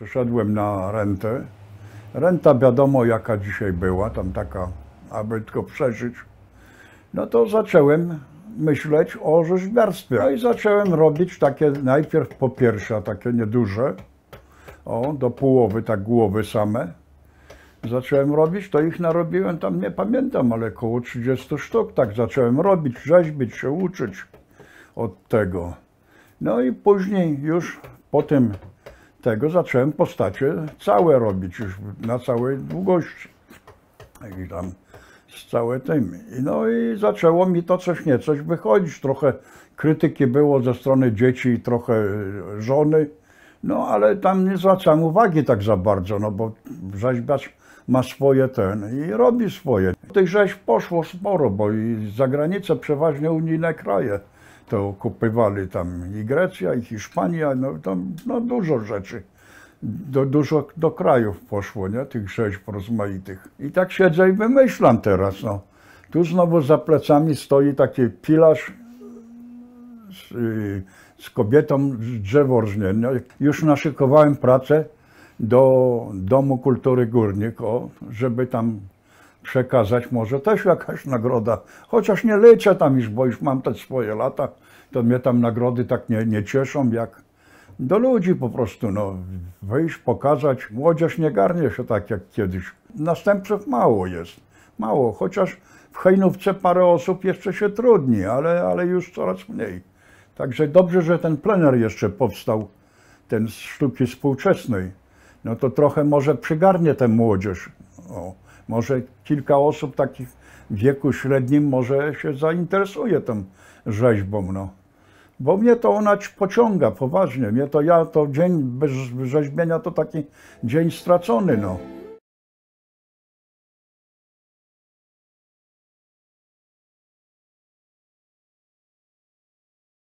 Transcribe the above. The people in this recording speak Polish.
Przeszedłem na rentę. Renta wiadomo jaka dzisiaj była, tam taka, aby tylko przeżyć. No to zacząłem myśleć o rzeźbiarstwie. No i zacząłem robić takie najpierw popiersia, takie nieduże, o, do połowy, tak głowy same. Zacząłem robić, to ich narobiłem tam, nie pamiętam, ale około 30 sztuk. Tak zacząłem robić, rzeźbić, się uczyć od tego. No i później już po tym tego zacząłem postacie całe robić już na całej długości. I tam z całe tym. No i zaczęło mi to coś niecoś wychodzić. Trochę krytyki było ze strony dzieci, trochę e, żony. No ale tam nie zwracam uwagi tak za bardzo, no bo rzeźbiarz ma swoje ten i robi swoje. Tych rzeźb poszło sporo, bo i za granicę przeważnie unijne kraje to kupywali tam i Grecja, i Hiszpania, no tam no, dużo rzeczy. Do, dużo do krajów poszło, nie? Tych sześć rozmaitych. I tak siedzę i wymyślam teraz, no. Tu znowu za plecami stoi taki pilarz z, z kobietą z drzewo rżnie. już naszykowałem pracę do Domu Kultury Górnik, o, żeby tam przekazać może też jakaś nagroda. Chociaż nie lecę tam już, bo już mam te swoje lata, to mnie tam nagrody tak nie, nie cieszą jak do ludzi po prostu, no, wyjść, pokazać. Młodzież nie garnie się tak jak kiedyś. Następców mało jest, mało, chociaż w Hejnówce parę osób jeszcze się trudni, ale, ale już coraz mniej. Także dobrze, że ten plener jeszcze powstał, ten z sztuki współczesnej. No to trochę może przygarnie tę młodzież. O. Może kilka osób takich w wieku średnim może się zainteresuje tą rzeźbą, no. Bo mnie to ona pociąga, poważnie. Mnie to ja, to dzień bez rzeźbienia to taki dzień stracony, no.